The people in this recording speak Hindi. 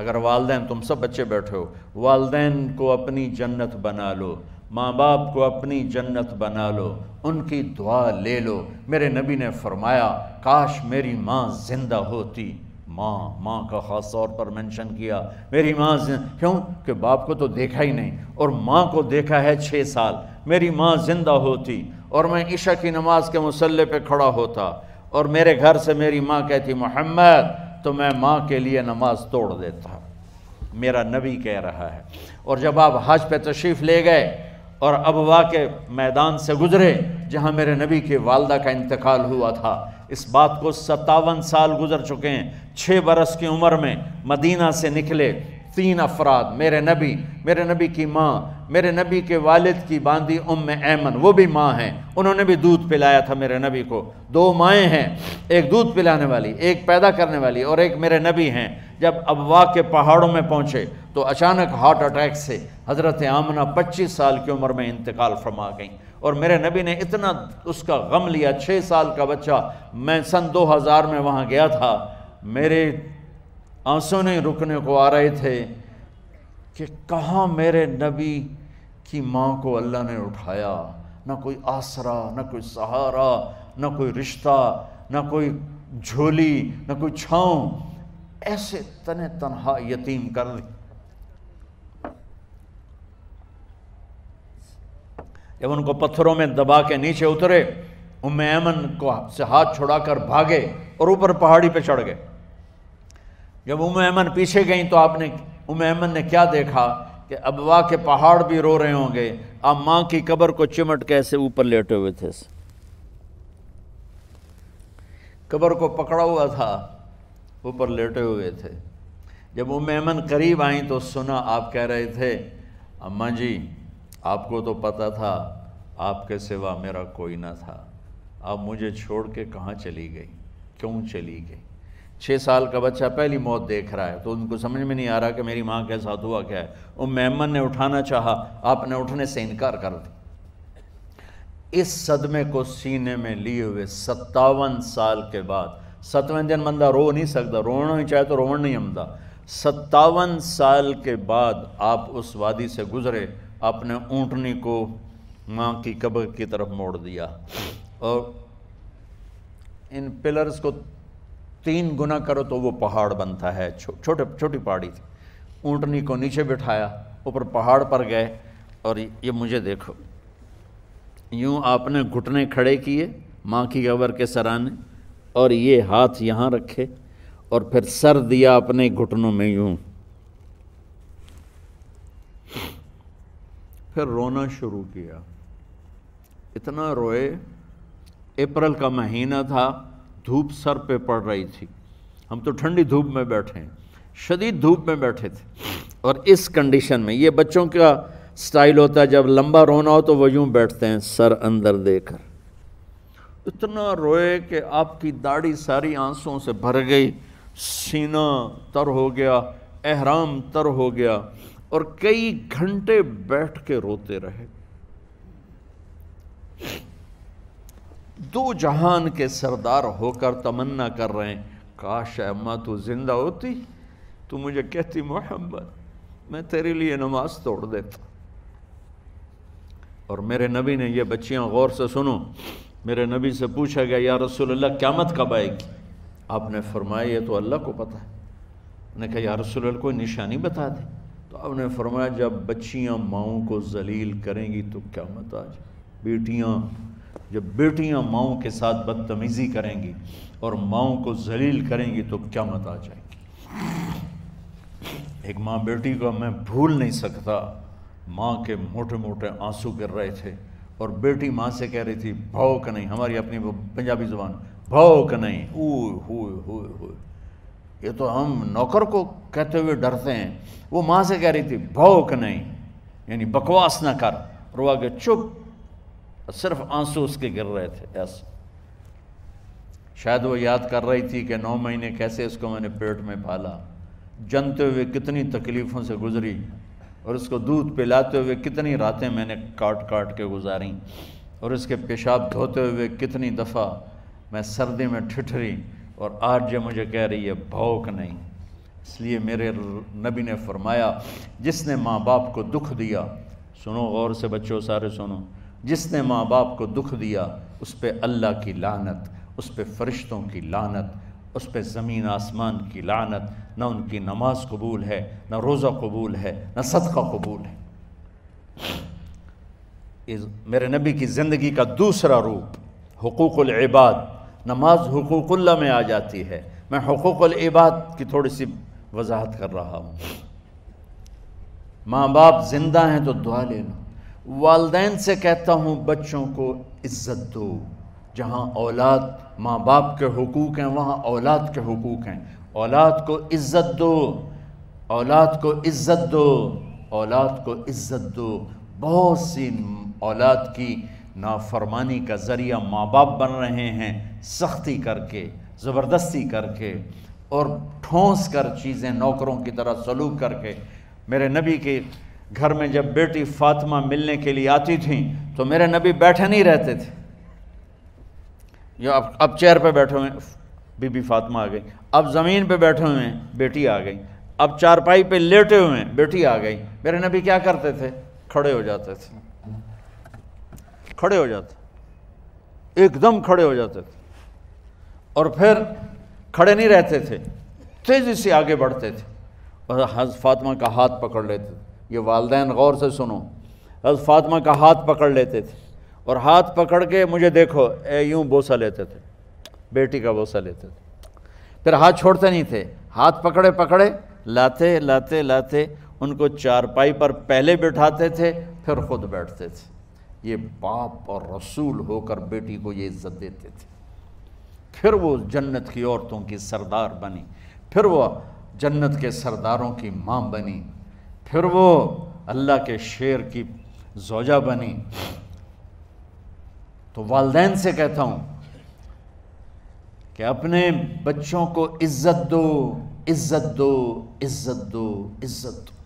अगर वालदेन तुम सब बच्चे बैठे हो वालदेन को अपनी जन्नत बना लो माँ बाप को अपनी जन्नत बना लो उनकी दुआ ले लो मेरे नबी ने फरमाया काश मेरी माँ ज़िंदा होती माँ माँ का ख़ास तौर पर मेंशन किया मेरी माँ क्यों कि बाप को तो देखा ही नहीं और माँ को देखा है छः साल मेरी माँ ज़िंदा होती और मैं ईशा की नमाज के मसल्ले पे खड़ा होता और मेरे घर से मेरी माँ कहती मोहम्मद तो मैं माँ के लिए नमाज तोड़ देता मेरा नबी कह रहा है और जब आप हज पे तशरीफ़ ले गए और वाह के मैदान से गुजरे जहाँ मेरे नबी के वालदा का इंतकाल हुआ था इस बात को सत्तावन साल गुजर चुके हैं छः बरस की उम्र में मदीना से निकले तीन अफराद मेरे नबी मेरे नबी की माँ मेरे नबी के वालिद की बांदी उम ऐमन वो भी माँ हैं उन्होंने भी दूध पिलाया था मेरे नबी को दो माएँ हैं एक दूध पिलाने वाली एक पैदा करने वाली और एक मेरे नबी हैं जब अबवा के पहाड़ों में पहुँचे तो अचानक हार्ट अटैक से हज़रत आमना पच्चीस साल की उम्र में इंतकाल फरमा गई और मेरे नबी ने इतना उसका गम लिया छः साल का बच्चा मैं सन हज़ार में वहाँ गया था मेरे आंसू नहीं रुकने को आ रहे थे कि कहाँ मेरे नबी की माँ को अल्लाह ने उठाया ना कोई आसरा ना कोई सहारा ना कोई रिश्ता ना कोई झोली ना कोई छाँव ऐसे तने तनहा यतीम कर दी जब उनको पत्थरों में दबा के नीचे उतरे उम अमन को से हाथ छुड़ाकर भागे और ऊपर पहाड़ी पे चढ़ गए जब उम ऐमन पीछे गई तो आपने उम ऐमन ने क्या देखा कि अबवा के पहाड़ भी रो रहे होंगे अब माँ की कब्र को चिमट के ऐसे ऊपर लेटे हुए थे कब्र को पकड़ा हुआ था ऊपर लेटे हुए थे जब उम ऐमन करीब आई तो सुना आप कह रहे थे अम्मा जी आपको तो पता था आपके सिवा मेरा कोई ना था आप मुझे छोड़ के कहाँ चली गई क्यों चली गई छः साल का बच्चा पहली मौत देख रहा है तो उनको समझ में नहीं आ रहा कि मेरी माँ के साथ हुआ क्या है उम अहमद ने उठाना चाहा आपने उठने से इनकार कर दिया इस सदमे को सीने में लिए हुए सत्तावन साल के बाद सतवें दिन बंदा रो नहीं सकता रोना ही चाहे तो रोना नहीं हमदा सत्तावन साल के बाद आप उस वादी से गुजरे आपने ऊँटनी को माँ की कब्र की तरफ मोड़ दिया और इन पिलर्स को तीन गुना करो तो वो पहाड़ बनता है छो, छोटे छोटी पहाड़ी थी ऊँटनी को नीचे बिठाया ऊपर पहाड़ पर गए और ये मुझे देखो यूँ आपने घुटने खड़े किए माँ की गबर के सराने और ये हाथ यहाँ रखे और फिर सर दिया अपने घुटनों में यूँ फिर रोना शुरू किया इतना रोए अप्रैल का महीना था धूप सर पे पड़ रही थी हम तो ठंडी धूप में बैठे हैं शदीद धूप में बैठे थे और इस कंडीशन में ये बच्चों का स्टाइल होता है जब लंबा रोना हो तो वह यूँ बैठते हैं सर अंदर देकर इतना रोए कि आपकी दाढ़ी सारी आंसुओं से भर गई सीना तर हो गया एहराम तर हो गया और कई घंटे बैठ के रोते रहे दो जहान के सरदार होकर तमन्ना कर रहे हैं काश अम्मा तो ज़िंदा होती तो मुझे कहती मोहम्मद मैं तेरे लिए नमाज तोड़ देता और मेरे नबी ने यह बच्चियां गौर से सुनो मेरे नबी से पूछा गया या क्या क्यामत कब आएगी आपने फरमाया ये तो अल्लाह को पता है मैंने कहा या रसूल कोई निशानी बता दे तो आपने फरमाया जब बच्चियां माओ को जलील करेंगी तो क्यामत आ जाए बेटियाँ जब बेटियां माओ के साथ बदतमीज़ी करेंगी और माओ को जलील करेंगी तो क्या मत आ जाएगी एक माँ बेटी को मैं भूल नहीं सकता माँ के मोटे मोटे आंसू गिर रहे थे और बेटी माँ से कह रही थी भाव का नहीं हमारी अपनी पंजाबी ज़ुबान भाव का नहीं ऊ ये तो हम नौकर को कहते हुए डरते हैं वो माँ से कह रही थी भाव का नहीं यानी बकवास ना कर और वो आगे चुप सिर्फ आंसू उसके गिर रहे थे ऐसे शायद वो याद कर रही थी कि नौ महीने कैसे इसको मैंने पेट में पाला जनते हुए कितनी तकलीफ़ों से गुजरी और उसको दूध पिलाते हुए कितनी रातें मैंने काट काट के गुजारी और इसके पेशाब धोते हुए कितनी दफ़ा मैं सर्दी में ठिठरी और आज जो मुझे कह रही है भौक नहीं इसलिए मेरे नबी ने फरमाया जिसने माँ बाप को दुख दिया सुनो गौर से बच्चों सारे सुनो जिसने माँ बाप को दुख दिया उस पर अल्लाह की लानत उस पर फरिश्तों की लानत उस पर ज़मीन आसमान की लानत ना उनकी नमाज कबूल है न रोज़ा कबूल है न सदका कबूल है इस मेरे नबी की ज़िंदगी का दूसरा रूप हकूक़ुल इबाद नमाज हकूक़ल्ला में आ जाती है मैं हकूक़ुल इबाद की थोड़ी सी वजाहत कर रहा हूँ माँ बाप ज़िंदा हैं तो दुआ ले लो वालदेन से कहता हूँ बच्चों को इज़्ज़त दो जहाँ औलाद माँ बाप के हकूक़ हैं वहाँ औलाद के हकूक़ हैं औलाद को इज़्ज़त दो औलाद को इज़्ज़त दो औलाद को इज़्ज़त दो बहुत सी औलाद की नाफरमानी का ज़रिया माँ बाप बन रहे हैं सख्ती करके ज़बरदस्ती करके और ठोंस कर चीज़ें नौकरों की तरह सलूक करके मेरे नबी के घर में जब बेटी फातिमा मिलने के लिए आती थी तो मेरे नबी बैठे नहीं रहते थे जो अब अब चेयर पे बैठे हुए बीबी फातिमा आ गई अब ज़मीन पे बैठे हुए हैं बेटी आ गई अब चारपाई पे लेटे हुए हैं बेटी आ गई मेरे नबी क्या करते थे खड़े हो जाते थे खड़े हो जाते एकदम खड़े हो जाते थे और फिर खड़े नहीं रहते थे तेज़ी से आगे बढ़ते थे और हज फातिमा का हाथ पकड़ लेते थे ये वालदेन गौर से सुनो हज़ फातमा का हाथ पकड़ लेते थे और हाथ पकड़ के मुझे देखो ए यूँ बोसा लेते थे बेटी का बोसा लेते थे फिर हाथ छोड़ते नहीं थे हाथ पकड़े पकड़े लाते लाते लाते उनको चारपाई पर पहले बैठाते थे फिर ख़ुद बैठते थे ये बाप और रसूल होकर बेटी को ये इज्जत देते थे फिर वो जन्नत की औरतों की सरदार बनी फिर वह जन्नत के सरदारों की माँ बनी फिर वो अल्लाह के शेर की जोजा बनी तो वालदेन से कहता हूं कि अपने बच्चों को इज्जत दो इज्जत दो इज्जत दो इज्जत दो